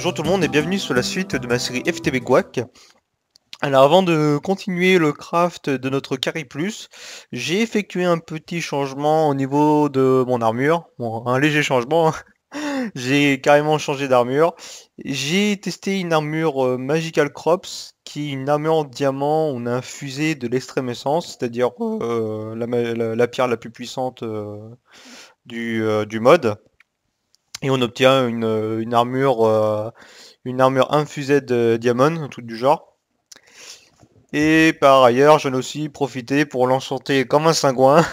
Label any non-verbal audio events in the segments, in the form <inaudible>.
Bonjour tout le monde et bienvenue sur la suite de ma série FTB Guac. Alors avant de continuer le craft de notre carry plus, j'ai effectué un petit changement au niveau de mon armure, bon, un léger changement, hein. <laughs> j'ai carrément changé d'armure. J'ai testé une armure euh, Magical Crops, qui est une armure en diamant, on a infusé de l'extrême essence, c'est-à-dire euh, la, pierre la plus puissante euh, du, du mode et on obtient une, armure euh, une armure infusée de diamant, tout du genre. Et par ailleurs, j'en ai aussi profité pour l'enchanter comme un cingouin.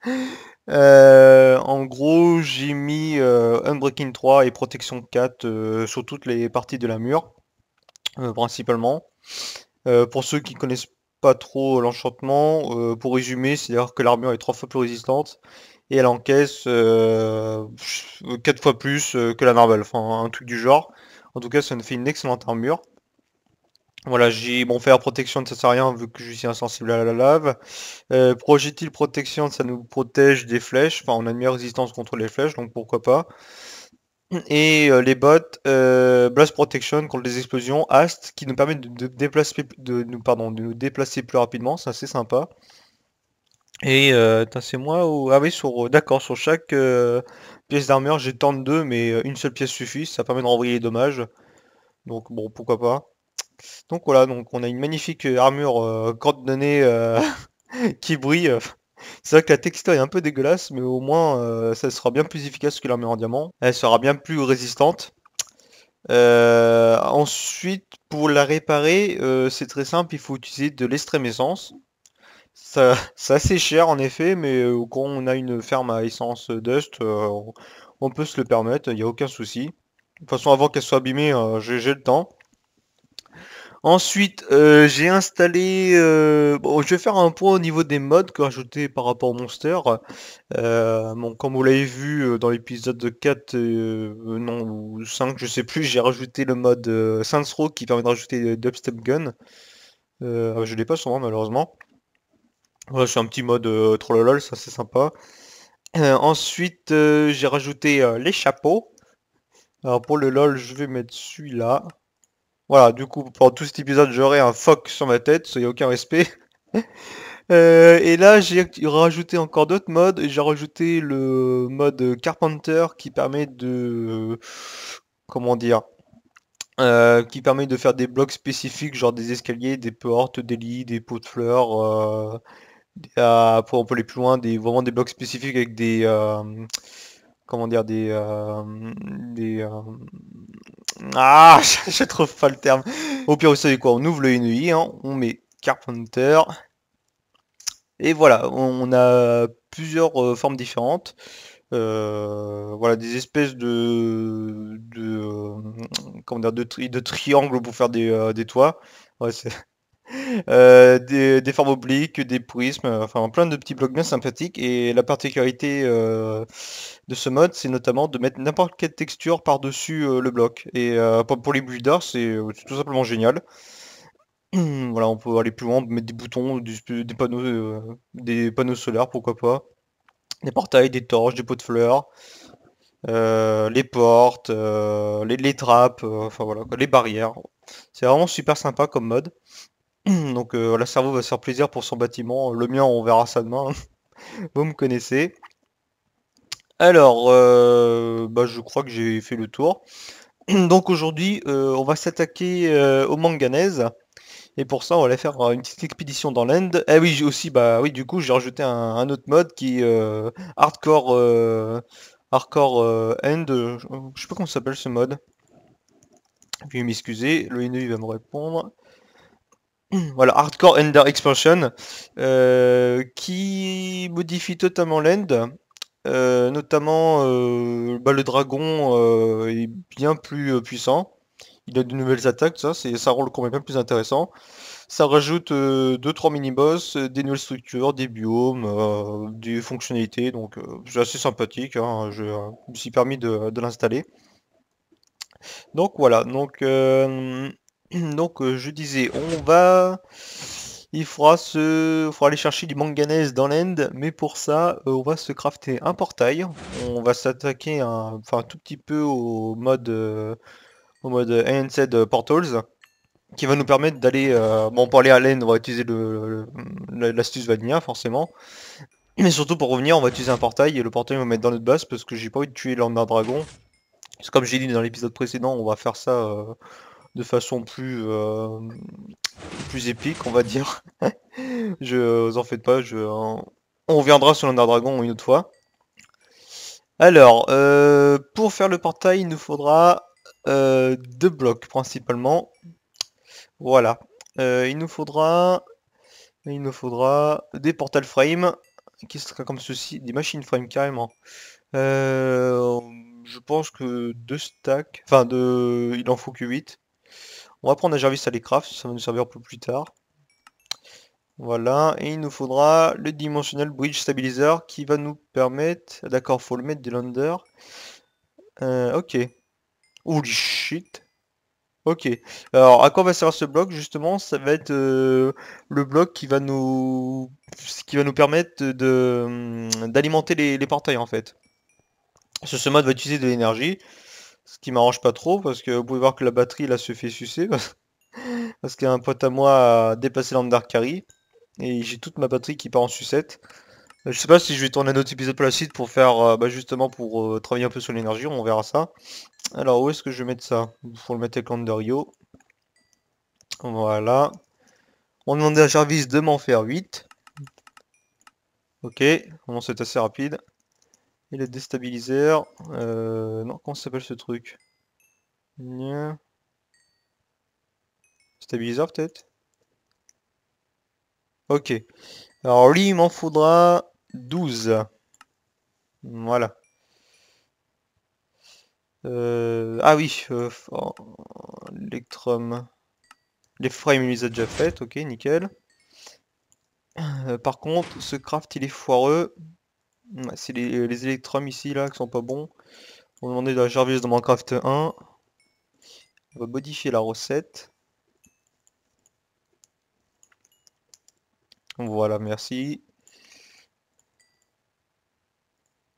<laughs> Euh, en gros, j'ai mis euh, un breaking 3 et Protection 4 sur toutes les parties de la mur, principalement. pour ceux qui connaissent pas trop l'enchantement, pour résumer, c'est-à-dire que l'armure est trois fois plus résistante et elle encaisse 4 euh, fois plus euh, que la Marvel, enfin un truc du genre. En tout cas, ça nous fait une excellente armure. Voilà, j'ai bon faire protection ça sert à rien vu que je suis insensible à la lave. Euh, projectile protection, ça nous protège des flèches. Enfin, on a une meilleure résistance contre les flèches, donc pourquoi pas. Et euh, les bots, blast protection contre les explosions, haste, qui nous permet de, de, pardon, de nous déplacer plus rapidement, c'est assez sympa. Et euh, c'est moi ou... Ah oui, sur... Euh, d'accord, sur chaque euh, pièce d'armure, j'ai tant de deux, mais euh, une seule pièce suffit, ça permet de renvoyer les dommages. Donc bon, pourquoi pas. Donc voilà, donc on a une magnifique armure euh, <laughs> qui brille. C'est vrai que la texture est un peu dégueulasse, mais au moins ça sera bien plus efficace que l'armure en diamant. Elle sera bien plus résistante. ensuite, pour la réparer, c'est très simple, il faut utiliser de l'extrême Essence. Ça, c'est assez cher en effet, mais euh, quand on a une ferme à essence euh, Dust, euh, on peut se le permettre, il n'y a aucun souci. De toute façon, avant qu'elle soit abîmée, j'ai, le temps. Ensuite, j'ai installé... bon, je vais faire un point au niveau des mods que j'ai ajouté par rapport au Monster. comme vous l'avez vu dans l'épisode 4, non, ou 5, je sais plus, j'ai rajouté le mode Saints Row qui permet de rajouter Dubstep Gun. Ah, je l'ai pas souvent malheureusement c'est un petit mode euh, trop lol, ça c'est sympa. Euh, ensuite, euh, j'ai rajouté les chapeaux. Alors pour le lol, je vais mettre celui-là. Voilà, du coup, pendant tout cet épisode, j'aurai un phoque sur ma tête, ça y a aucun respect. <laughs> et là, j'ai rajouté encore d'autres modes. J'ai rajouté le mode Carpenter qui permet de... comment dire qui permet de faire des blocs spécifiques, genre des escaliers, des portes, des lits, des pots de fleurs, euh, pour aller plus loin, des, vraiment des blocs spécifiques avec des, euh, comment dire, des, euh, des, euh, ah, <laughs> je, trouve pas le terme. Au pire, vous savez quoi, on ouvre le NEI, hein, on met Carpenter, et voilà, on a plusieurs formes différentes. voilà des espèces de de, comment dire, de, tri, de triangles pour faire des, des toits ouais, euh, des, formes obliques, des prismes, enfin plein de petits blocs bien sympathiques. Et la particularité euh, de ce mode, c'est notamment de mettre n'importe quelle texture par-dessus euh, le bloc. Et pour les builders, c'est tout simplement génial. <clears throat> voilà, on peut aller plus loin, mettre des boutons, des, panneaux, des panneaux solaires, pourquoi pas. Des portails, des torches, des pots de fleurs. les portes, les, les, trappes, enfin voilà, les barrières. C'est vraiment super sympa comme mode. <clears throat> Donc euh, la cerveau va se faire plaisir pour son bâtiment. Le mien, on verra ça demain. <laughs> Vous me connaissez. Alors, euh, bah, je crois que j'ai fait le tour. <clears throat> Donc aujourd'hui, euh, on va s'attaquer au manganèse. Et pour ça, on va aller faire une petite expédition dans l'Inde. et eh oui, aussi, bah oui, du coup, j'ai rajouté un, autre mode qui est hardcore, hardcore end. Je sais pas comment s'appelle ce mode. Puis m'excuser, le e il va me répondre. <clears throat> voilà, Hardcore Ender Expansion, euh, qui modifie totalement l'end. Euh, notamment, euh, bah, le dragon est bien plus puissant. Il a de nouvelles attaques, ça, ça rend le combat bien plus intéressant. Ça rajoute 2-3 mini-boss, des nouvelles structures, des biomes, des fonctionnalités, donc c'est assez sympathique, hein, je, hein, me suis permis de, de l'installer. Donc voilà, donc <clears throat> Donc euh, je disais, on va... Il faudra, se... aller chercher du manganèse dans l'end, mais pour ça, euh, on va se crafter un portail. On va s'attaquer un... Enfin, tout petit peu au mode, euh, au mode ANZ Portals, qui va nous permettre d'aller... Bon, pour aller à l'end on va utiliser l'astuce le... forcément. Mais surtout pour revenir, on va utiliser un portail, et le portail on va mettre dans notre base, parce que j'ai pas envie de tuer l'Emmerdragon. Dragon. comme j'ai dit dans l'épisode précédent, on va faire ça de façon plus, euh, plus épique, on va dire. <laughs> je vous en faites pas, je, on reviendra sur l'Under Dragon une autre fois. Alors, euh, pour faire le portail, il nous faudra euh, deux blocs principalement. Voilà. il nous faudra il nous faudra des portal frame qui sera comme ceci, des machines frame carrément. je pense que deux stacks, enfin de, il en faut que 8. On va prendre un Jarvis l'écraft, ça va nous servir peu plus tard. Voilà, et il nous faudra le Dimensional Bridge Stabilizer qui va nous permettre... D'accord, faut le mettre des l'Under. Euh, ok. Holy shit Ok. Alors, à quoi va servir ce bloc Justement, ça va être euh, le bloc qui va nous qui va nous permettre de hum, d'alimenter les, portails, en fait. ce mode va utiliser de l'énergie. Ce qui m'arrange pas trop parce que vous pouvez voir que la batterie là se fait sucer parce, qu'il y a un pote à moi a déplacé l'Andarkari et j'ai toute ma batterie qui part en sucette. Euh, je sais pas si je vais tourner un autre épisode pour la suite pour faire euh, bah, justement pour euh, travailler un peu sur l'énergie, on verra ça. Alors où est-ce que je vais mettre ça Faut le mettre avec l'Andario. Voilà. On demandait à Jarvis de m'en faire 8. Ok, bon c'est assez rapide. Et le déstabiliseur... Euh, non, comment s'appelle ce truc Nya. Stabiliseur peut-être Ok. Alors lui, il m'en faudra 12. Voilà. Euh, ah oui, euh, Les frames, il les a déjà faites, ok, nickel. par contre, ce craft, il est foireux c'est euh, les, électrums ici là qui sont pas bons. On demander de la Jarvis dans Minecraft 1. On va modifier la recette. Voilà, merci.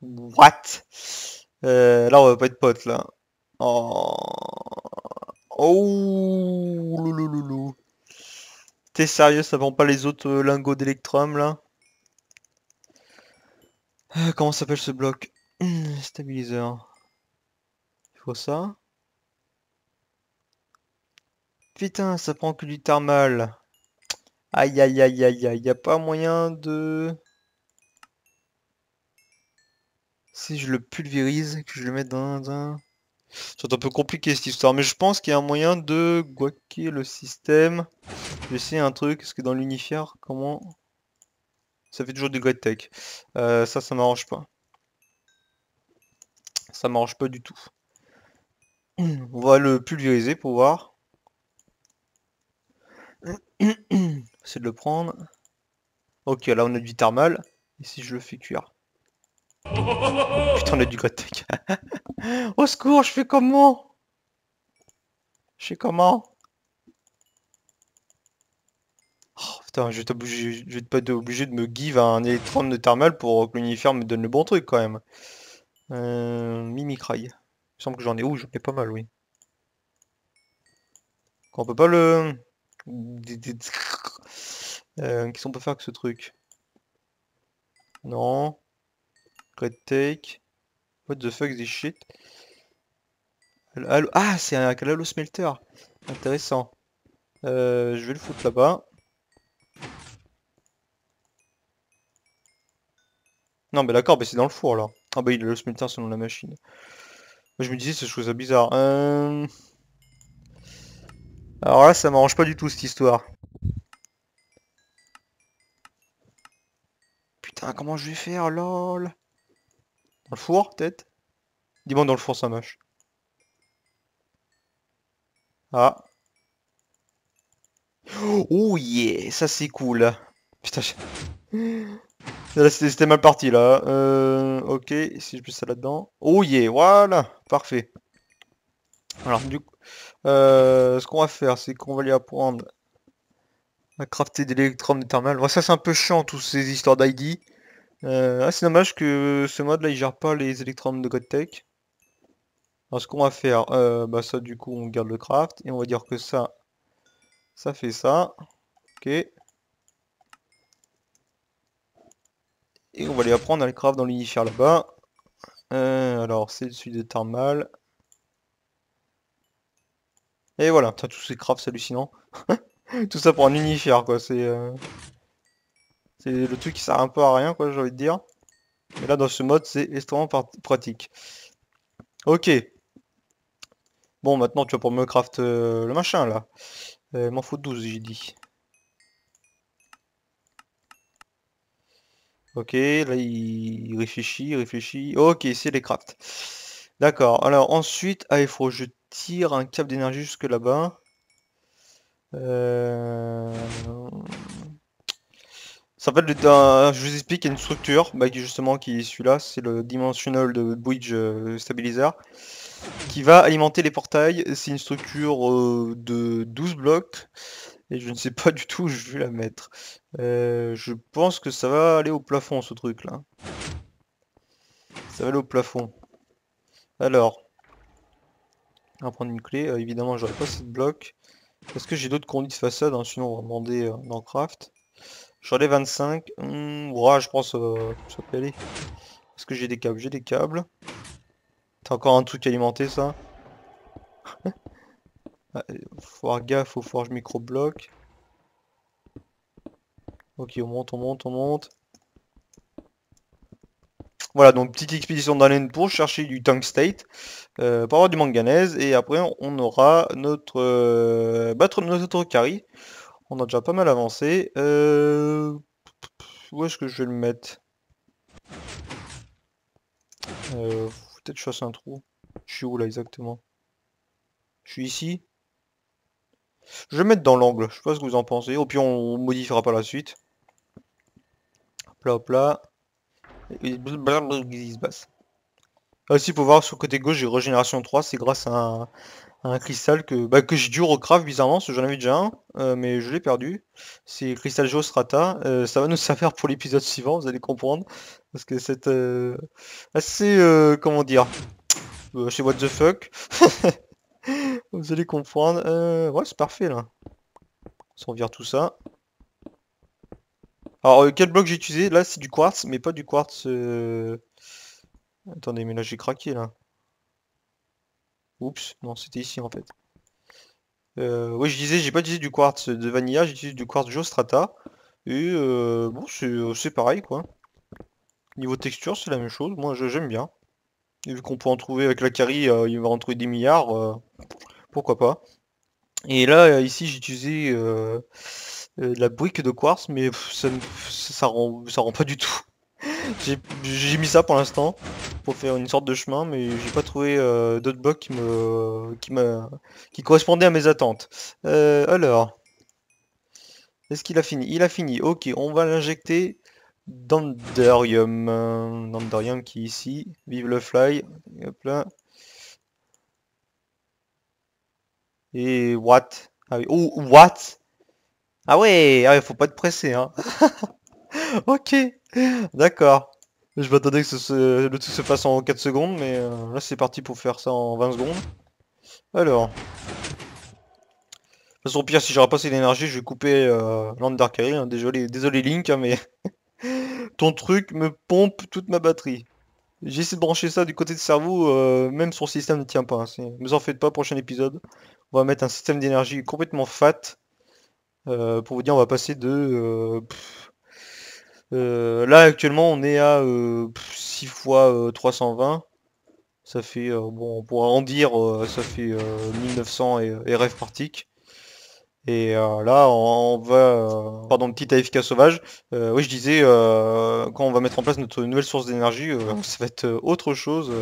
What euh, Là, on va pas être pote là. Oh, oh T'es sérieux, ça vend pas les autres euh, lingots d'électrum, là euh, comment s'appelle ce bloc hum, Stabiliseur. Il faut ça. Putain, ça prend que du thermal. Aïe aïe aïe aïe aïe, y a pas moyen de... Si je le pulvérise, que je le mette dans un... C'est un peu compliqué cette histoire, mais je pense qu'il y a un moyen de guaquer le système. Je J'essaie un truc, est-ce que dans l'unifier, comment... Ça fait toujours du great tech. Euh, ça, ça m'arrange pas. Ça m'arrange pas du tout. On va le pulvériser pour voir. C'est de le prendre. Ok, là on a du thermal. Et si je le fais cuire Putain, on a du great tech. <laughs> Au secours, je fais comment Je fais comment Putain, je vais pas être obligé de me give un électron de thermal pour que l'univers me donne le bon truc quand même. Euh, Mimicry. Il me semble que j'en ai où j'en ai pas mal, oui. Qu'on on peut pas le... Euh, Qu'est-ce qu'on peut faire avec ce truc Non. Red take. What the fuck this shit Ah, c'est un Kalalo Smelter. Intéressant. Euh, je vais le foutre là-bas. Non, mais d'accord, mais c'est dans le four, là. Ah bah il est le smelter selon la machine. Je me disais, c'est chose bizarre. Euh, Alors là, ça m'arrange pas du tout, cette histoire. Putain, comment je vais faire, lol Dans le four, peut-être Dis-moi dans le four, ça marche. Ah. Oh yeah, ça c'est cool. Putain, c'était mal parti là. Euh, ok, si je mets ça là-dedans. Oh yeah, voilà, parfait. Alors du coup, euh, ce qu'on va faire, c'est qu'on va aller apprendre à crafter de l'électrum des thermales. ça c'est un peu chiant, toutes ces histoires d'ID. Euh, ah, c'est dommage que ce mode là, il gère pas les électrons de GodTech. Alors ce qu'on va faire, bah ça du coup on garde le craft et on va dire que ça, ça fait ça. Ok. Et on va aller apprendre à le craft dans l'unifier là-bas. Euh, alors, c'est celui des thermal. Et voilà, putain, tous ces crafts, c'est hallucinant. <laughs> tout ça pour un unifier quoi, c'est... Euh, c'est le truc qui sert un peu à rien, quoi, j'ai envie de dire. Mais là, dans ce mode, c'est extrêmement pratique. Ok. Bon, maintenant, tu vas pour me craft euh, le machin, là. m'en faut 12, j'ai dit. Ok, là il réfléchit, il réfléchit. Ok, c'est les crafts. D'accord, alors ensuite, ah, il faut que je tire un câble d'énergie jusque là-bas. Euh, ça fait, je vous explique, il y a une structure, bah, justement qui est celui-là, c'est le Dimensional de Bridge euh, Stabilizer, qui va alimenter les portails. C'est une structure euh, de 12 blocs et je ne sais pas du tout où je vais la mettre. Euh, je pense que ça va aller au plafond ce truc là. Ça va aller au plafond. Alors. On va prendre une clé. Euh, évidemment j'aurai pas cette bloc. Est-ce que j'ai d'autres conduits de façade hein? Sinon on va demander euh, dans craft. J'en ai 25. Mmh, je pense ça peut aller. Est-ce que j'ai des câbles J'ai des câbles. T'as encore un truc alimenté ça bah, faut faire gaffe au forge micro-bloc. Ok, on monte, on monte, on monte. Voilà, donc petite expédition dans pour chercher du tank state euh, pour avoir du manganèse, et après on aura notre euh, battre notre carry. On a déjà pas mal avancé. Euh, où est-ce que je vais le mettre euh, Peut-être je un trou. Je suis où là exactement Je suis ici je vais mettre dans l'angle, je sais pas ce que vous en pensez. Au pire, on modifiera pas la suite. Hop là, hop là. Il se passe. aussi, ah, pour voir sur le côté gauche, j'ai régénération 3, c'est grâce à un, cristal que, bah, que j'ai dû recraft bizarrement, parce que j'en avais déjà un, euh, mais je l'ai perdu. C'est cristal Geostrata, euh, ça va nous <laughs> servir pour l'épisode suivant, vous allez comprendre, parce que c'est euh, assez, comment dire, chez what the fuck. <laughs> Vous allez comprendre. Euh, ouais, c'est parfait là. On vire tout ça. Alors, euh, quel bloc j'ai utilisé Là, c'est du quartz, mais pas du quartz... Euh, Attendez, mais là, j'ai craqué, là. Oups, non, c'était ici, en fait. Euh, oui, je disais, j'ai pas utilisé du quartz de vanilla, j'ai utilisé du quartz geostrata. Et bon, c'est pareil, quoi. Niveau texture, c'est la même chose. Moi, j'aime bien. Et vu qu'on peut en trouver avec la carie, il va en trouver des milliards pourquoi pas. Et là, euh, ici, j'ai utilisé euh, euh, la brique de quartz, mais ça, ne rend, pas du tout. <laughs> j'ai mis ça pour l'instant, pour faire une sorte de chemin, mais j'ai pas trouvé d'autres blocs qui me, qui, qui correspondaient à mes attentes. alors, est-ce qu'il a fini Il a fini, ok, on va l'injecter dans Dans D'Anderium qui est ici, vive le fly, hop là. Et what Ah oui. Oh, what Ah ouais, ah ouais, faut pas te presser, hein. <laughs> ok, d'accord. Je m'attendais que le tout se fasse en 4 secondes, mais euh, là c'est parti pour faire ça en 20 secondes. Alors. De toute façon, pire, si j'aurais pas assez d'énergie, je vais couper euh, l'Undercarry. Hein. Désolé, désolé Link, hein, mais <laughs> ton truc me pompe toute ma batterie. J'ai essayé de brancher ça du côté de cerveau, euh, même son système ne tient pas. Hein, ne vous en faites pas, prochain épisode on va mettre un système d'énergie complètement fat euh, pour vous dire on va passer de euh, euh, là actuellement on est à 6 fois 320 ça fait bon on pourra en dire ça fait 1900 et, rêve et là on, va pardon petit AFK sauvage oui je disais quand on va mettre en place notre nouvelle source d'énergie ça va être autre chose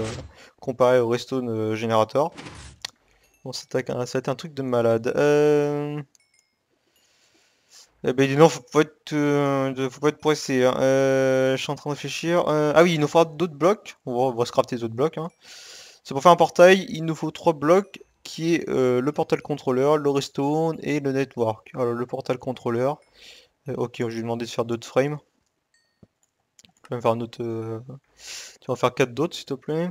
comparé au Restone Generator Bon, hein, ça va être un truc de malade. Euh... Eh ben, non, faut pas être, euh, faut pas être pressé. Hein. Euh, je suis en train de réfléchir. Euh, ah oui, il nous faudra d'autres blocs. On va, on scrapter autres blocs. Hein. C'est pour faire un portail, il nous faut trois blocs qui est le portal contrôleur, le restone et le network. Alors, le portal contrôleur. ok, je lui ai demandé de faire d'autres frames. Tu vas faire quatre d'autres, s'il te plaît.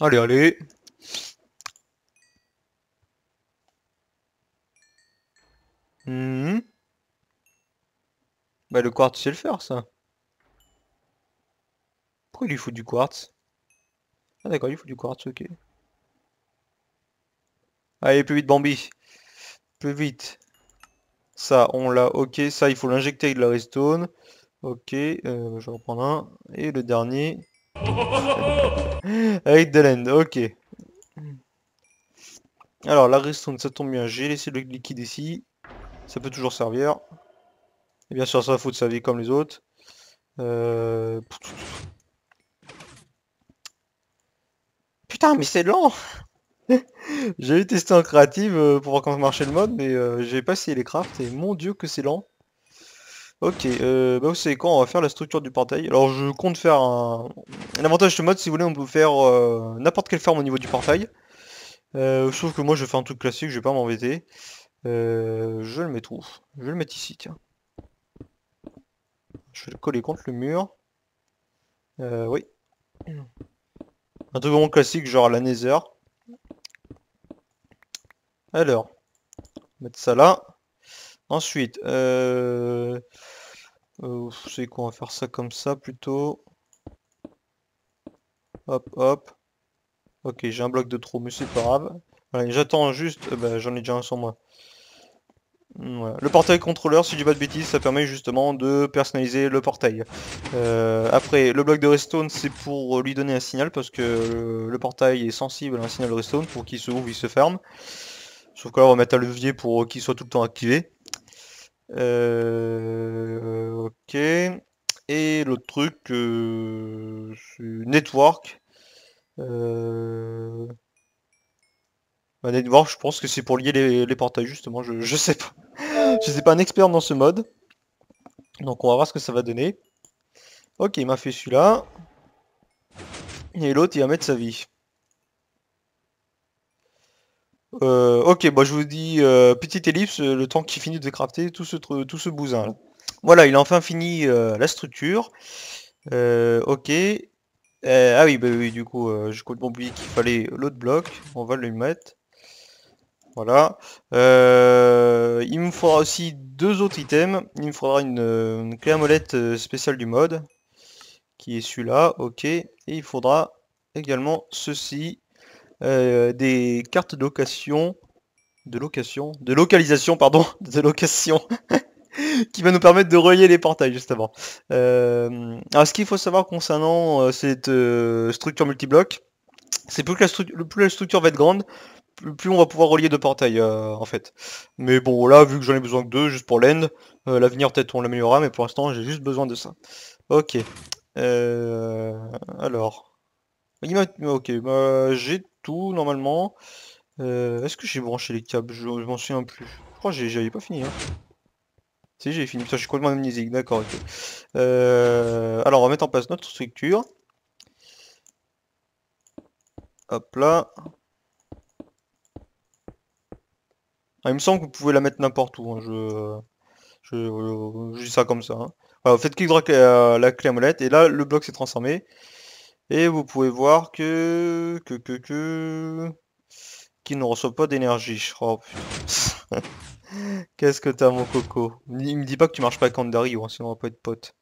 Allez, allez. hmm, Bah le quartz c'est le faire ça. Pourquoi il lui faut du quartz Ah d'accord, il faut du quartz, ok. Allez, plus vite Bambi. Plus vite. Ça, on l'a, ok, ça il faut l'injecter avec de la restone. Ok, euh, je vais un. Et le dernier. <laughs> Avec de l'end, ok. Alors, la de ça tombe bien. J'ai laissé le liquide ici. Ça peut toujours servir. Et bien sûr, ça faut de sa vie comme les autres. Euh... Putain, mais c'est lent <laughs> J'avais testé en créative euh, pour voir comment marchait le mode, mais euh, j'ai pas essayé les crafts et mon dieu que c'est lent. Ok, euh, bah vous savez quoi, on va faire la structure du portail. Alors je compte faire un... avantage de ce mode, si vous voulez, on peut faire euh, n'importe quelle forme au niveau du portail. Euh, sauf que moi je fais un truc classique, je vais pas m'embêter. je le mets où Je vais le mettre ici, tiens. Je vais le coller contre le mur. Euh oui. Un truc vraiment classique, genre la nether. Alors, mettre ça là. Ensuite, euh... euh c'est qu'on va faire ça comme ça plutôt. Hop, hop. Ok, j'ai un bloc de trop, mais c'est pas grave. J'attends juste... Euh, bah, j'en ai déjà un sur moi. Hmm, le portail contrôleur, si je dis pas de bêtises, ça permet justement de personnaliser le portail. Euh, après, le bloc de redstone, c'est pour lui donner un signal, parce que le, portail est sensible à un signal de redstone pour qu'il se ouvre, il se ferme. Sauf que là, on va mettre un levier pour qu'il soit tout le temps activé. Euh, ok. Et l'autre truc, euh, network. Euh, bah, network, je pense que c'est pour lier les, portails justement. Je, je sais pas. <laughs> je sais pas un expert dans ce mode. Donc on va voir ce que ça va donner. Ok, il m'a fait celui-là. Et l'autre, il va mettre sa vie. Euh, ok, bah je vous dis euh, petite ellipse, euh, le temps qu'il finit de crafter tout ce, tout ce bousin. Voilà, il a enfin fini la structure. ok. ah oui, bah du coup, je compte oublié qu'il fallait l'autre bloc. On va le mettre. Voilà. il me faudra aussi deux autres items. Il me faudra une, clé à molette spéciale du mode. Qui est celui-là. Ok. Et il faudra également ceci euh, des cartes de location, de location, de localisation, pardon, <laughs> de location, <laughs> qui va nous permettre de relier les portails justement. Euh, alors ce qu'il faut savoir concernant euh, cette structure multi-bloc, c'est plus, la plus la structure va être grande, plus on va pouvoir relier deux portails en fait. Mais bon là vu que j'en ai besoin que deux juste pour l'end, l'avenir peut-être on l'améliorera mais pour l'instant j'ai juste besoin de ça. Ok. Euh, alors. Ok, bah, j'ai normalement. Euh, est-ce que j'ai branché les câbles Je, m'en souviens plus. Je crois que j'avais pas fini. Hein. Si j'ai fini, ça je suis complètement amnésique, d'accord. Euh, alors on va mettre en place notre structure. Hop là. Ah, il me semble que vous pouvez la mettre n'importe où. Hein. Je, dis ça comme ça. Hein. Voilà, faites clic droit à euh, la clé à molette et là le bloc s'est transformé. Et vous pouvez voir que... que... que... que... qu'il ne reçoit pas d'énergie. Oh, <laughs> Qu'est-ce que t'as mon coco Il me dit pas que tu marches pas avec Andari, hein, sinon on va pas être pote.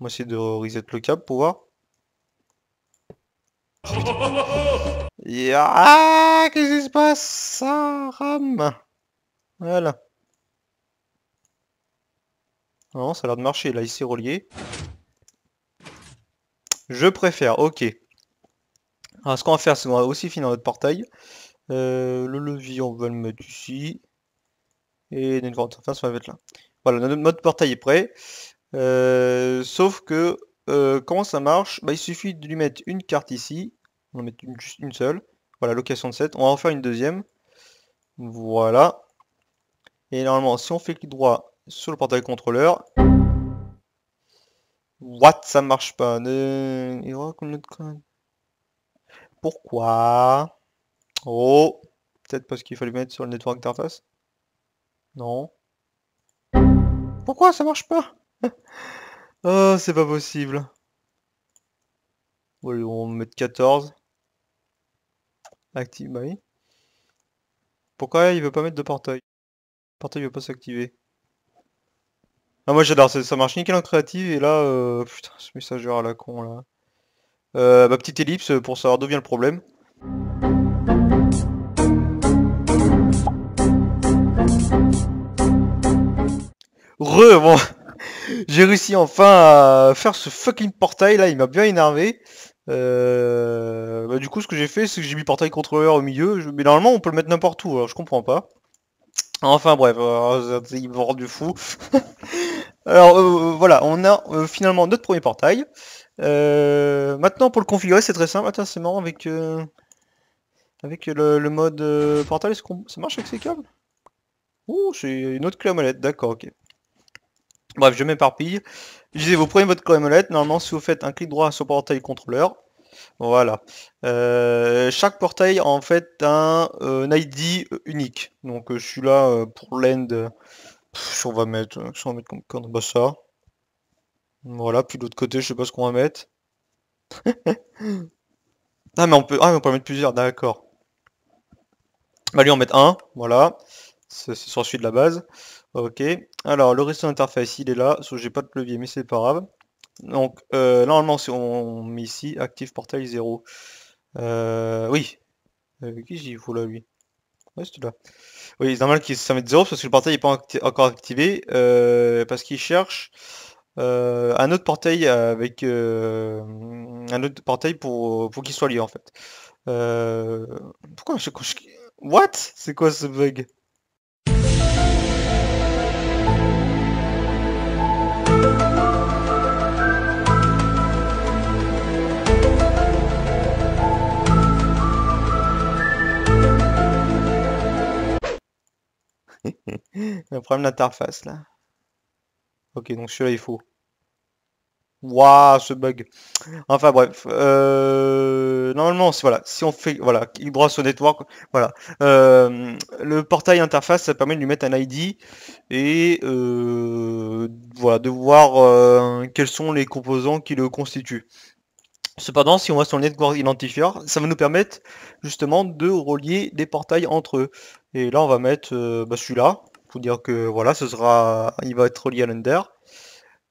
On va essayer de reset le câble pour voir. <laughs> Ah, qu'est-ce qui se passe Ça rame Voilà. Non, ça a l'air de marcher. Là, il s'est relié. Je préfère, ok. Alors, ce qu'on va faire, c'est qu'on va aussi finir notre portail. Euh, le levier, on va le mettre ici. Et grande surface, on va là. Voilà, notre, mode portail est prêt. Euh, sauf que, euh, comment ça marche bah, Il suffit de lui mettre une carte ici. On va mettre juste une seule. Voilà, location de 7. On va en faire une deuxième. Voilà. Et normalement, si on fait clic droit, sur le portail contrôleur. What Ça marche pas. Pourquoi Oh Peut-être parce qu'il fallait mettre sur le network interface Non. Pourquoi ça marche pas <laughs> Oh, c'est pas possible. on va mettre 14. Active, bah oui. Pourquoi il veut pas mettre de portail Le portail veut pas s'activer. Ah, moi j'adore, ça, ça, marche nickel en créative et là, euh, putain, ce messageur à la con là. Euh, bah, petite ellipse pour savoir d'où vient le problème. Re, bon, <laughs> j'ai réussi enfin à faire ce fucking portail là, il m'a bien énervé. Euh, bah, du coup ce que j'ai fait c'est que j'ai mis portail contrôleur au milieu, mais normalement on peut le mettre n'importe où, alors je comprends pas. Enfin bref, il me rend du fou. <laughs> Alors euh, voilà, on a euh, finalement notre premier portail. Euh, maintenant pour le configurer c'est très simple. Attends c'est marrant avec avec le, mode portail, est-ce ça marche avec ces câbles Ouh c'est une autre clé molette, d'accord ok. Bref je m'éparpille. Je disais vous prenez votre clé à molette, normalement si vous faites un clic droit sur portail contrôleur, voilà. chaque portail a en fait un, ID unique. Donc je suis là pour l'end on va mettre, euh, on va mettre comme bah, ça. Voilà, puis de l'autre côté, je sais pas ce qu'on va mettre. <laughs> ah mais on peut. Ah peut mettre plusieurs, d'accord. Bah lui on met mettre un, voilà. C'est sur celui de la base. Ok. Alors le reste de l'interface il est là, sauf que j'ai pas de levier, mais c'est pas grave. Donc euh, normalement si on met ici active portail 0. Euh, oui. qui j'y faut là lui Reste là. Oui, c'est normal qu'il ça mette 0 parce que le portail n'est pas encore activé. Euh, parce qu'il cherche euh, un autre portail avec euh, un autre portail pour, pour qu'il soit lié en fait. pourquoi je... What C'est quoi ce bug un problème d'interface là. Ok, donc celui-là il faut. Waouh, ce bug. Enfin bref, euh, normalement, voilà, si on fait, voilà, il brasse au network, voilà, euh, le portail interface, ça permet de lui mettre un ID et euh, voilà, de voir euh, quels sont les composants qui le constituent. Cependant, si on va sur le network identifier, ça va nous permettre justement de relier des portails entre eux. Et là, on va mettre bah, celui-là, pour dire que voilà, ce sera, il va être relié à l'Ender.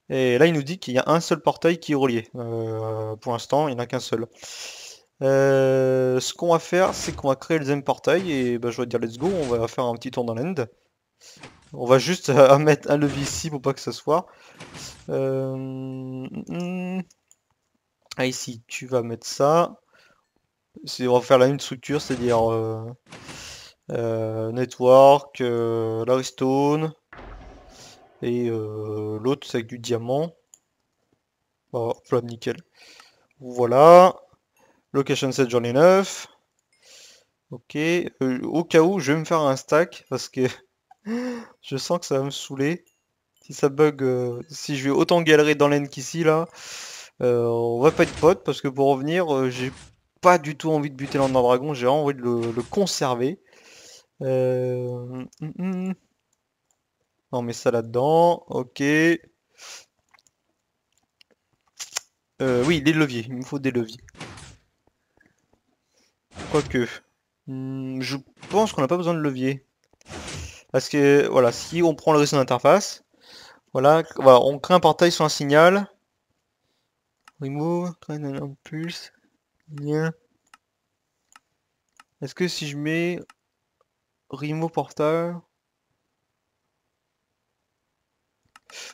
Et là, il nous dit qu'il y a un seul portail qui est relié. Euh, pour l'instant, il n'y en a qu'un seul. Euh, ce qu'on va faire, c'est qu'on va créer le deuxième portail et ben, je vais dire let's go, on va faire un petit tour dans l'end. On va juste <laughs> mettre un levier ici pour pas que ça soit. Euh, ici, tu vas mettre ça. On va faire la même structure, c'est-à-dire euh, Network, euh, Larry Stone, et euh, l'autre c'est avec du diamant. Bon, nickel. Voilà. Location 7, j'en ai 9. Ok. au cas où, je vais me faire un stack parce que <laughs> je sens que ça va me saouler. Si ça bug, si je vais autant galérer dans l'aine qu'ici, là, on va pas être pote parce que pour revenir, j'ai pas du tout envie de buter dragon, j'ai envie de le conserver. Euh... On met ça là-dedans. Ok. Euh, oui, les leviers. Il me faut des leviers. Quoique. Hmm, je pense qu'on n'a pas besoin de levier. Parce que, voilà, si on prend le réseau d'interface, voilà, on crée un portail sur un signal. Remove, crée un impulse. Est-ce que si je mets Rimo porteur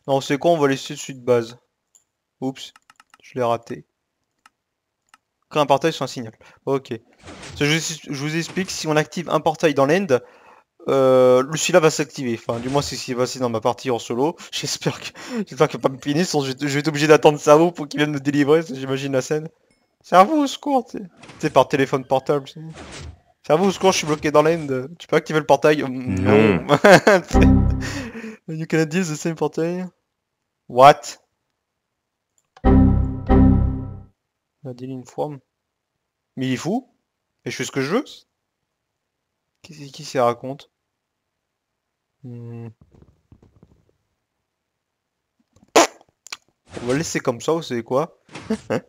Non, c'est quoi On va laisser dessus de base. Oups, je l'ai raté. Créer un portail sur un signal. Ok. Je vous explique, si on active un portail dans l'end, euh, là va s'activer. Enfin, du moins, c'est ce qui est passé dans ma partie en solo. <laughs> J'espère que j'espère qu'il va pas me finir sinon je vais être obligé d'attendre Cerveau pour qu'il vienne me délivrer. J'imagine la scène. Cerveau, au secours, c'est par téléphone portable. J'avoue, au secours, je suis bloqué dans l'end. Tu peux activer le portail mm, Non. you cannot deal the same portail. What La une fois. Mais il est fou Et je fais ce que je veux Qui, qui s'y raconte hmm. On va laisser comme ça, vous savez quoi <laughs>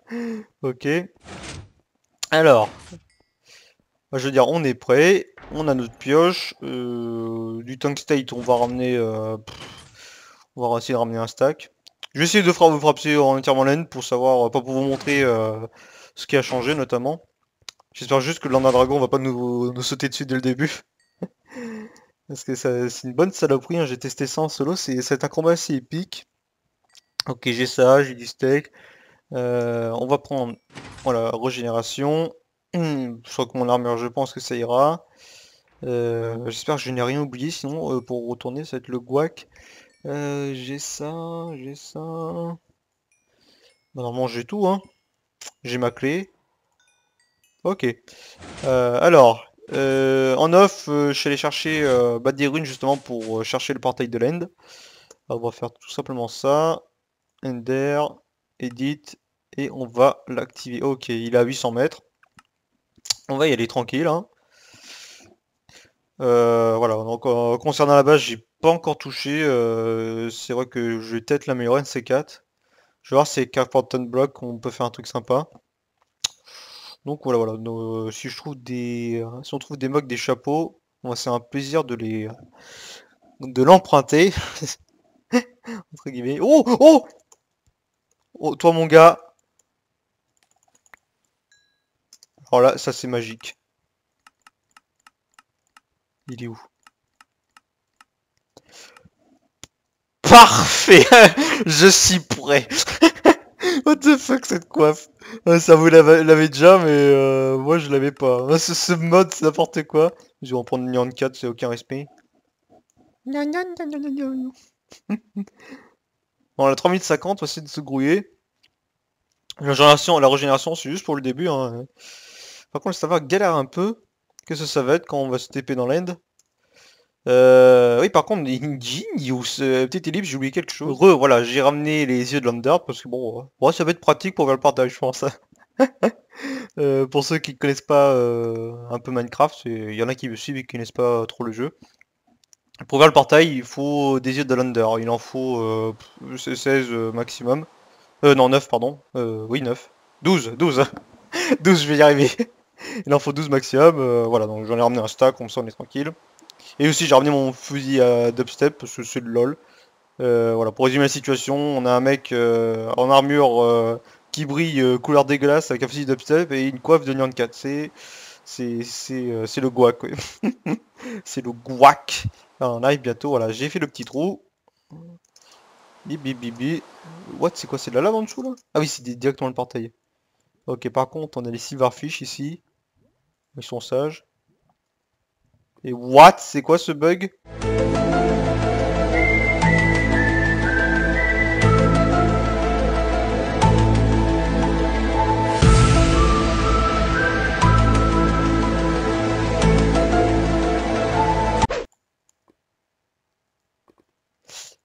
Ok. Alors, je veux dire, on est prêt, on a notre pioche. Euh, du tank state, on va ramener... Euh, on va essayer de ramener un stack. Je vais essayer de frapper, frapper en entièrement laine pour savoir, euh, pas pour vous montrer ce qui a changé notamment. J'espère juste que l'Anda Dragon va pas nous, nous, sauter dessus dès le début. <laughs> Parce que c'est une bonne saloperie, hein. j'ai testé ça en solo, c'est un combat assez épique. Ok, j'ai ça, j'ai du steak. on va prendre, voilà, régénération. Hmm, je crois que mon armure, je pense que ça ira. Euh, j'espère que je n'ai rien oublié, sinon euh, pour retourner, ça va être le guac. Euh, j'ai ça, j'ai ça. normalement j'ai tout, hein. J'ai ma clé. Ok. alors, en off, je suis allé chercher bah, des runes justement pour chercher le portail de l'end. On va faire tout simplement ça. Ender, edit, et on va l'activer. Ok, il est à 800 mètres. On va y aller tranquille. Hein. Euh, voilà, donc euh, concernant la base, j'ai pas encore touché. Euh, c'est vrai que je vais peut-être l'améliorer en C4. Je vais voir c'est Block, on peut faire un truc sympa. Donc voilà, voilà. si je trouve des. Hein, si on trouve des mugs, des chapeaux, c'est un plaisir de les. de l'emprunter. <laughs> Entre guillemets. Oh Oh Oh toi mon gars Oh là, ça c'est magique. Il est où Parfait <laughs> Je suis prêt <laughs> What the fuck cette coiffe Ça vous l'avez déjà mais euh, moi je l'avais pas. <laughs> Ce, mode c'est n'importe quoi. Je vais en prendre une 4, c'est aucun respect. Non, la 3050, on va essayer de se grouiller. La, génération la régénération, c'est juste pour le début. Hein. Par contre, le serveur galère un peu. Qu'est-ce que ça va être quand on va se TP dans l'end euh, oui, par contre, ou peut petite ellipse, j'ai oublié quelque chose. voilà, j'ai ramené les yeux de Lander parce que bon, euh, ça va être pratique pour faire le portail je pense. <laughs> Euh, pour ceux qui ne connaissent pas un peu Minecraft, il y en a qui me suivent et qui connaissent pas trop le jeu. Pour voir le portail, il faut des yeux de Lander. Il en faut 16 maximum. Euh non, 9, pardon. oui, 9. 12, 12. 12, je vais y arriver. Il en faut 12 maximum, euh, voilà, donc j'en ai ramené un stack, comme ça on est tranquille. Et aussi j'ai ramené mon fusil à dubstep, parce que c'est de lol. Euh, voilà, pour résumer la situation, on a un mec euh, en armure qui brille couleur dégueulasse avec un fusil dubstep et une coiffe de Nyan 4. C'est le guac, <laughs> c'est le guac. Alors, on arrive bientôt, voilà, j'ai fait le petit trou. bi What, c'est quoi, c'est de la lave en dessous là Ah oui, c'est directement le portail. Ok, par contre, on a les silverfish ici. Ils sont sages. Et what C'est quoi ce bug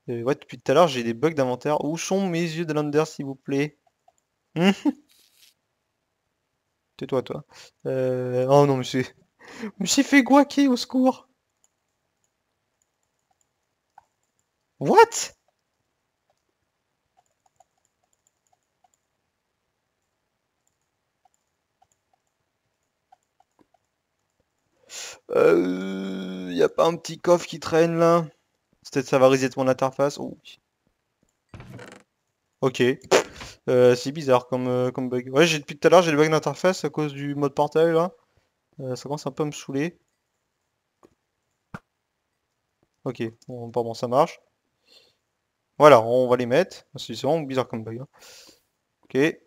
euh, ouais, depuis tout à l'heure, j'ai des bugs d'inventaire. Où sont mes yeux de l'under, s'il vous plaît <laughs> C'est toi toi. Euh, oh non, monsieur. <laughs> Monsieur fait guaquer, au secours. What Euh... Y a pas un petit coffre qui traîne là Peut-être ça va reset mon interface. Oh. Ok. Euh, c'est bizarre comme, euh, comme bug. Ouais, j'ai depuis tout à l'heure, j'ai le bug d'interface à cause du mode portail hein. là. Euh, ça commence un peu à me saouler. Ok, bon, pardon ça marche. Voilà, on va les mettre. C'est vraiment bizarre comme bug. Hein. Ok. Et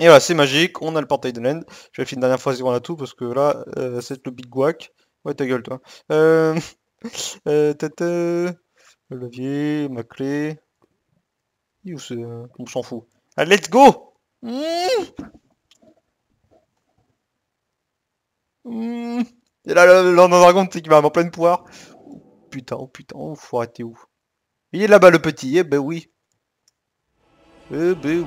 voilà, c'est magique, on a le portail de l'end. Je vais faire une dernière fois on a tout parce que là, c'est le big guac. Ouais, ta gueule toi. Euh... <laughs> le levier, ma clé, ou ce... Hein, on s'en fout. let's go Et là, le, dragon, de qu'il va en pleine poire. putain, oh, putain, oh, faut arrêter où Il est là-bas, le petit. Eh ben oui. Eh ben oui,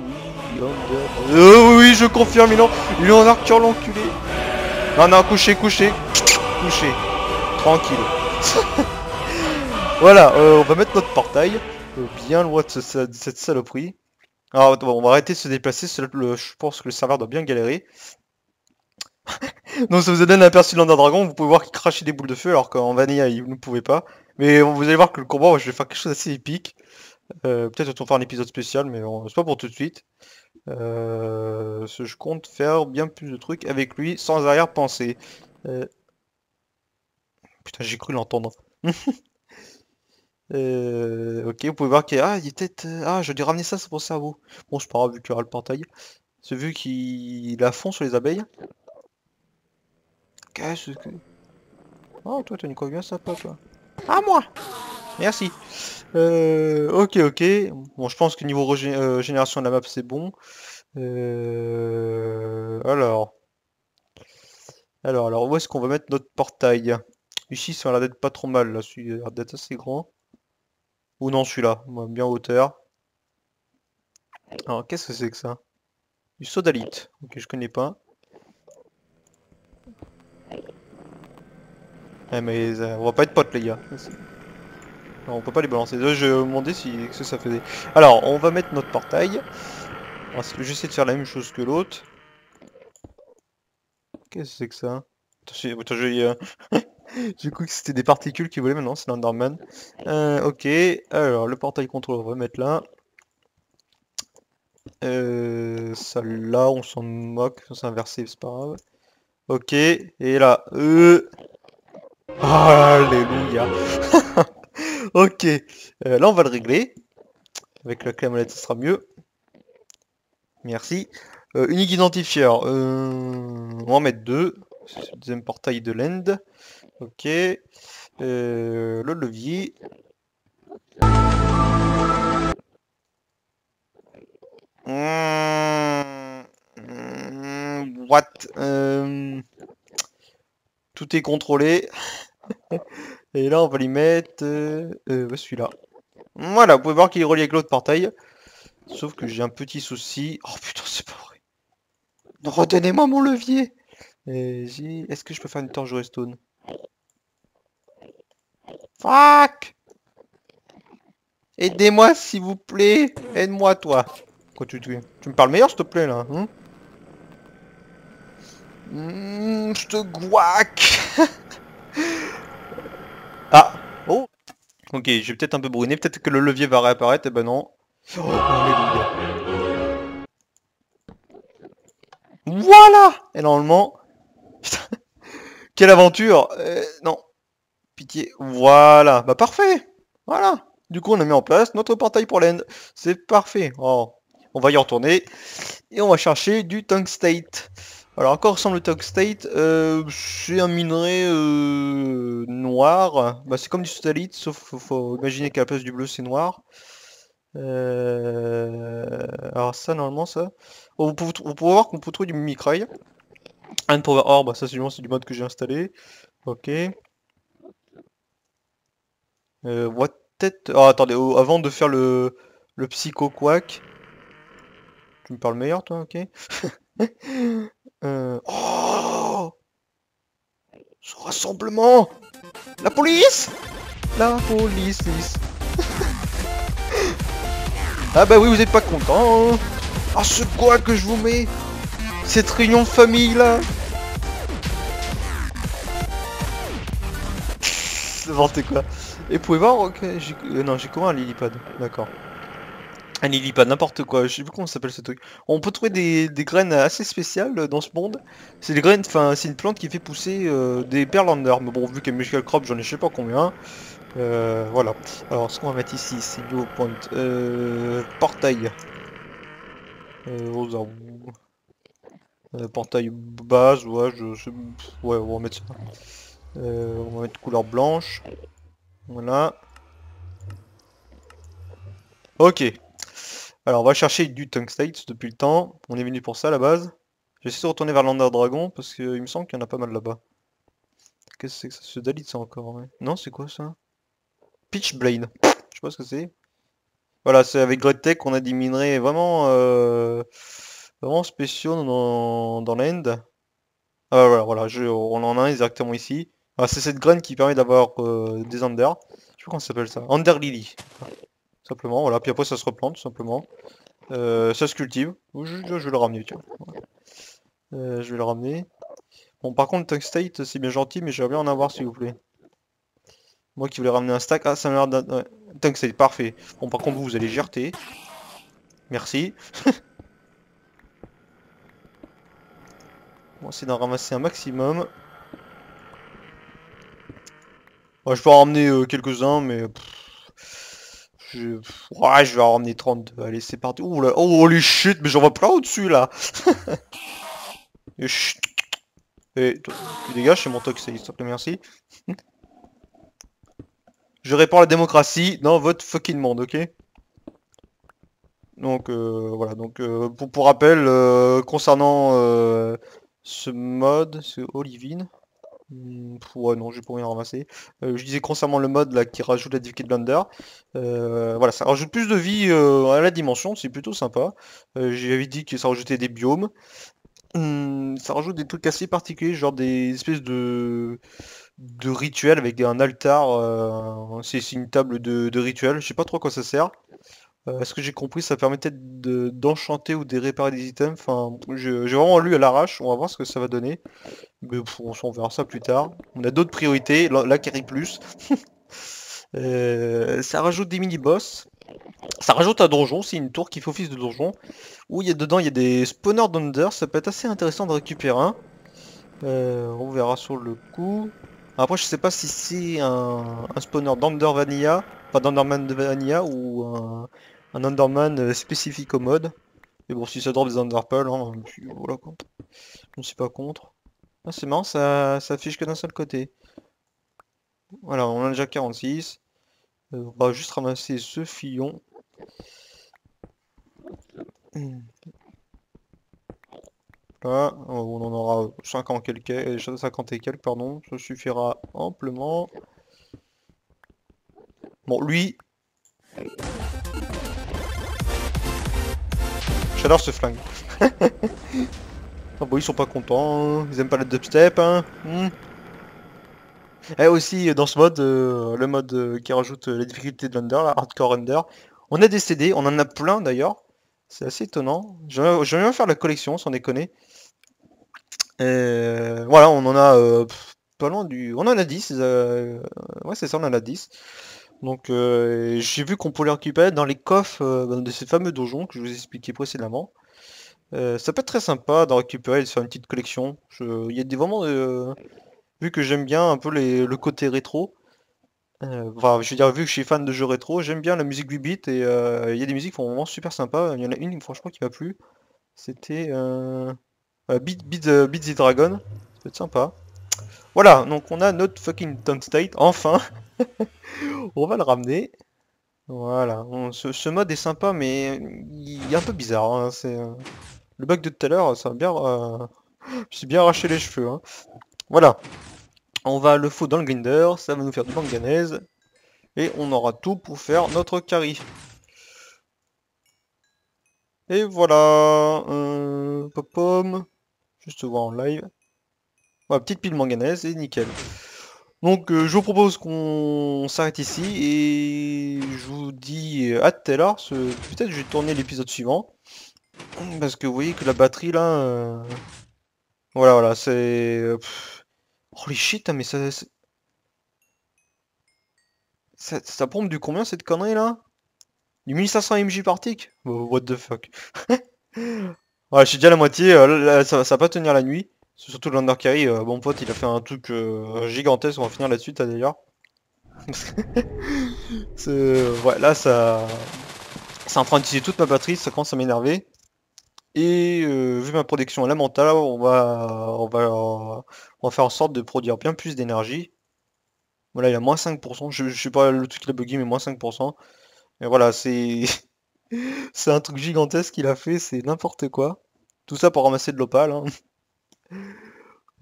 eh oui, je confirme, il est en, il est en l'enculé. Non, non, couché, couché. Couché. Tranquille. <laughs> voilà, euh, on va mettre notre portail bien loin de, cette saloperie. Alors, on va arrêter de se déplacer, je pense que le serveur doit bien galérer. <laughs> Donc ça vous donne un aperçu de Dragon, vous pouvez voir qu'il crache des boules de feu alors qu'en Vanilla il ne pouvait pas. Mais vous allez voir que le combat, je vais faire quelque chose d'assez épique. Euh, peut-être on faire un épisode spécial, mais c'est pas pour tout de suite. Euh, je compte faire bien plus de trucs avec lui sans arrière-pensée. Euh, putain, j'ai cru l'entendre. <laughs> Euh, ok, vous pouvez voir qu'il ah, il était... Euh, ah, je dû ramener ça, c'est pour ça vous. Bon, c'est pas grave, vu qu'il y aura le portail. C'est vu qu'il a fond sur les abeilles. Qu'est-ce que... Oh, toi, t'as une quoi bien sympa, toi. Ah, moi Merci. Euh, ok, ok. Bon, je pense que niveau euh, génération de la map, c'est bon. alors. Alors, alors, où est-ce qu'on va mettre notre portail Ici, ça a l'air d'être pas trop mal. Là, ça a l'air d'être assez grand. Ou non, celui-là. moi Bien hauteur. Alors, qu'est-ce que c'est que ça Du sodalite. Ok, je connais pas. Eh mais euh, on va pas être potes les gars. Non, on peut pas les balancer. Euh, je me demander si que ça faisait. Alors, on va mettre notre portail. Ah, j'essaie de faire la même chose que l'autre. Qu'est-ce que c'est que ça Attends, je vais... Euh, <laughs> Du <laughs> coup, que c'était des particules qui volaient, maintenant c'est l'Underman. Euh, ok, alors le portail contrôle, on va mettre là. Euh, Celle-là, on s'en moque, c'est inversé, c'est pas grave. Ok, et là, euh... Alléluia <laughs> Ok, euh, là on va le régler. Avec la clé à molette, ce sera mieux. Merci. Euh, unique identifiant, on va en mettre deux. C'est le deuxième portail de l'end. Ok. Euh, le levier. what mmh. euh, Tout est contrôlé. Et là, on va lui mettre euh, euh bah, celui-là. Voilà, vous pouvez voir qu'il est relié avec l'autre portail. Sauf que j'ai un petit souci. Oh putain, c'est pas vrai. Redonnez-moi mon levier. Est-ce que je peux faire une torche stone Fuck Aidez-moi s'il vous plaît Aide-moi toi Quoi tu, tu, tu, me parles meilleur s'il te plaît là hein hmm, Je te guac <laughs> Ah Oh Ok, j'ai peut-être un peu bruné, peut-être que le levier va réapparaître, et eh ben non. Oh, voilà Et normalement... <laughs> quelle aventure euh, Non. Voilà, bah parfait. Voilà. Du coup, on a mis en place notre portail pour l'end. C'est parfait. Oh. On va y retourner. Et on va chercher du tank state. Alors, à quoi ressemble le tank state euh, C'est un minerai euh, noir. Bah, c'est comme du stalite, sauf faut, faut imaginer qu'à la place du bleu, c'est noir. Euh, alors ça, normalement, ça... On vous, pouvez, voir qu'on peut trouver du micraille. Un power orb, bah, ça c'est du mode que j'ai installé. Ok. Euh, what the... Oh ah, attendez, avant de faire le, le psycho quack. Tu me parles meilleur toi, ok <laughs> euh... Oh Ce rassemblement La police La police <laughs> Ah bah oui, vous êtes pas content hein. Ah ce quoi que je vous mets Cette réunion de famille là <laughs> N'importe quoi et vous pouvez voir, ok, euh, non j'ai comment un lilipad, d'accord. Un lilipad, n'importe quoi, je sais plus comment s'appelle ce truc. On peut trouver des, graines assez spéciales dans ce monde. C'est des graines, enfin c'est une plante qui fait pousser des euh, des perlander, mais bon vu qu'elle musical crop j'en ai je sais pas combien. Euh, voilà. Alors ce qu'on va mettre ici c'est haut point. portail. Aux portail base, ouais, je, ouais, on va mettre ça. on va mettre couleur blanche. Voilà. Ok. Alors on va chercher du state depuis le temps. On est venu pour ça à la base. J'essaie de retourner vers l'Ender Dragon parce qu'il me semble qu'il y en a pas mal là-bas. Qu'est-ce que c'est que ça Ce Dalit ça encore hein. Non c'est quoi ça blade Je sais pas ce que c'est. Voilà, c'est avec Tech qu'on a des minerais vraiment, euh, vraiment spéciaux dans, l'End. Ah, voilà, voilà on en a un exactement ici. Ah, c'est cette graine qui permet d'avoir euh, des under. Je sais pas comment ça s'appelle ça. Under lily. Simplement, voilà. Puis après ça se replante, simplement. Euh, ça se cultive. Je, vais le ramener, tu euh, je vais le ramener. Bon, par contre, Tank State, c'est bien gentil, mais j'aimerais bien en avoir, s'il vous plaît. Moi qui voulais ramener un stack. Ah, ça me l'air d'un... parfait. Bon, par contre, vous, vous allez gerter. Merci. <laughs> bon, c'est d'en ramasser un maximum je peux en ramener euh, quelques-uns, mais... ouais, je vais en ramener 32. Allez, c'est parti. Oh là, oh, les shit, mais j'en vois plein au-dessus, là <laughs> Et, chut. Et toi, tu dégages, c'est mon toxic s'il te plaît, merci. <laughs> je répands la démocratie dans votre fucking monde, ok donc euh, voilà, donc euh, pour, pour rappel, concernant ce mode, ce Olivine. Mmh, ouais, non, j'ai pas rien ramasser. Euh, je disais concernant le mode là, qui rajoute la difficulté Blender. Euh, voilà, ça rajoute plus de vie euh, à la dimension, c'est plutôt sympa. J'avais dit que ça rajoutait des biomes. Mmh, ça rajoute des trucs assez particuliers, genre des espèces de de rituels avec un altar. c'est une table de, de rituel. Je sais pas trop à quoi ça sert. est ce que j'ai compris, ça permettait d'enchanter ou de réparer des items. Enfin, j'ai vraiment lu à l'arrache. On va voir ce que ça va donner. Mais on verra ça plus tard. On a d'autres priorités, la, qui arrive plus. <laughs> Euh, ça rajoute des mini-boss. Ça rajoute un donjon, c'est une tour qui fait office de donjon. Où il y a dedans, il y a des spawners d'under, ça peut être assez intéressant de récupérer un. Euh, on verra sur le coup. Après je sais pas si c'est un, spawner d'Under Vanilla, pas d'Underman de Vanilla ou un, Underman euh, spécifique au mode. Mais bon si ça drop des underpals, je hein, ne voilà quoi. pas contre. Ah, c'est marrant, ça, s'affiche que d'un seul côté. Voilà, on a déjà 46. Euh, on va juste ramasser ce fillon. <clears throat> Là, on en aura 50, quelques, 50 euh, et quelques, pardon. Ça suffira amplement. Bon, lui... J'adore ce flingue. <laughs> Ah bah, ils sont pas contents, hein. ils aiment pas le dubstep hein. Hmm. Et aussi dans ce mode, euh, le mode euh, qui rajoute euh, la difficulté de l'under, la hardcore under, on a des CD, on en a plein d'ailleurs. C'est assez étonnant. J'aimerais bien faire la collection sans déconner. voilà, on en a pas loin du. On en a 10. ouais c'est ça, on en a 10. Donc j'ai vu qu'on pouvait les récupérer dans les coffres de ces fameux donjons que je vous ai expliqué précédemment. Euh, ça peut être très sympa d'en récupérer et de une petite collection. Il y des, vraiment, euh, vu que j'aime bien un peu le côté rétro, euh, enfin, je veux dire, vu que je suis fan de jeux rétro, j'aime bien la musique 8 bit et il y a des musiques qui sont vraiment super sympas. Il y en a une franchement qui m'a plu. C'était Beat, Beat, Beat, the Dragon. Ça peut être sympa. Voilà, donc on a notre fucking Town State, enfin. <laughs> on va le ramener. Voilà, ce, mode est sympa mais il est un peu bizarre. Hein, c'est... Le bug de tout à l'heure, ça m'a bien... suis euh, bien arraché les cheveux. Hein. Voilà. On va le foutre dans le grinder, ça va nous faire du manganèse. Et on aura tout pour faire notre carry. Et voilà. Euh, pop pom. Juste voir en live. petite pile manganèse et nickel. Donc euh, je vous propose qu'on s'arrête ici et je vous dis à tout à l'heure. Peut-être je vais tourner l'épisode suivant. Hmm, parce que vous voyez que la batterie là... Euh, voilà, voilà, c'est... Holy shit, mais ça... Ça, ça pompe du combien cette connerie là Du 1500 MJ par tick bah, What the fuck <laughs> Ouais, j'ai déjà la moitié, euh, ça, va pas tenir la nuit. Surtout l'Undercarry, euh, bon pote, il a fait un truc euh, gigantesque, on va finir là-dessus, d'ailleurs. <laughs> ouais, là, ça... C'est en train toute ma batterie, ça commence à m'énerver. Et euh, vu ma production à on va, on, va, on va faire en sorte de produire bien plus d'énergie. Voilà, il y a moins 5%. Je, je sais pas le truc qui l'a mais moins 5%. Et voilà, c'est... <laughs> c'est un truc gigantesque qu'il a fait, c'est n'importe quoi. Tout ça pour ramasser de l'opale. Hein. <laughs>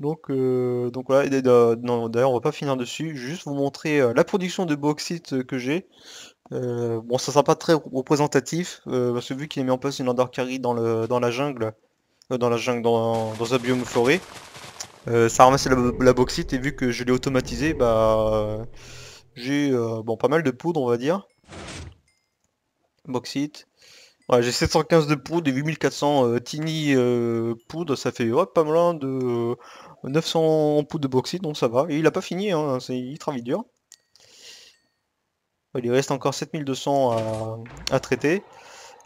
Donc, euh, donc voilà, d'ailleurs on va pas finir dessus, juste vous montrer euh, la production de bauxite que j'ai. Euh, bon, ça sera pas très représentatif, euh, parce que vu qu'il a mis en place une undercarry dans, euh, dans la jungle, dans la jungle, dans, un biome forêt, ça a ramassé la, la, bauxite, et vu que je l'ai automatisé, bah, j'ai bon, pas mal de poudre, on va dire. Bauxite. j'ai 715 de poudre et 8400 tiny poudre, ça fait pas mal de 900 poudre de bauxite, donc ça va. Et il a pas fini, hein, il travaille dur. Il reste encore 7200 à, traiter.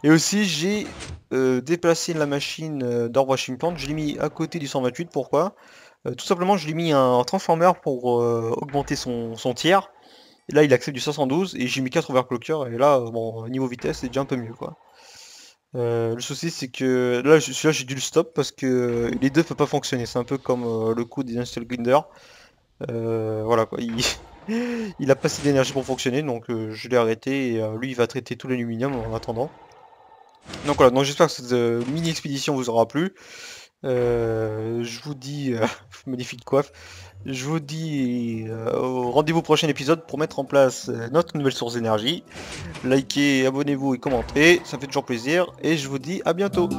Et aussi j'ai euh, déplacé la machine euh, d'Orwashing Plant, je l'ai mis à côté du 128, pourquoi euh, Tout simplement je l'ai mis un, transformer pour euh, augmenter son, son tiers. Et là il accepte du 512 et j'ai mis 4 overclockers et là bon niveau vitesse c'est déjà un peu mieux quoi. le souci c'est que là celui-là j'ai dû le stop parce que les deux ne peuvent pas fonctionner, c'est un peu comme le coup des install grinder. voilà quoi, il a pas assez d'énergie pour fonctionner, donc euh, je l'ai arrêté et euh, lui il va traiter tout l'aluminium en attendant. Donc voilà, donc j'espère que cette euh, mini expédition vous aura plu. je vous dis, <laughs> magnifique coiffe, je vous dis au rendez-vous prochain épisode pour mettre en place notre nouvelle source d'énergie. Likez, abonnez-vous et commentez, ça fait toujours plaisir et je vous dis à bientôt.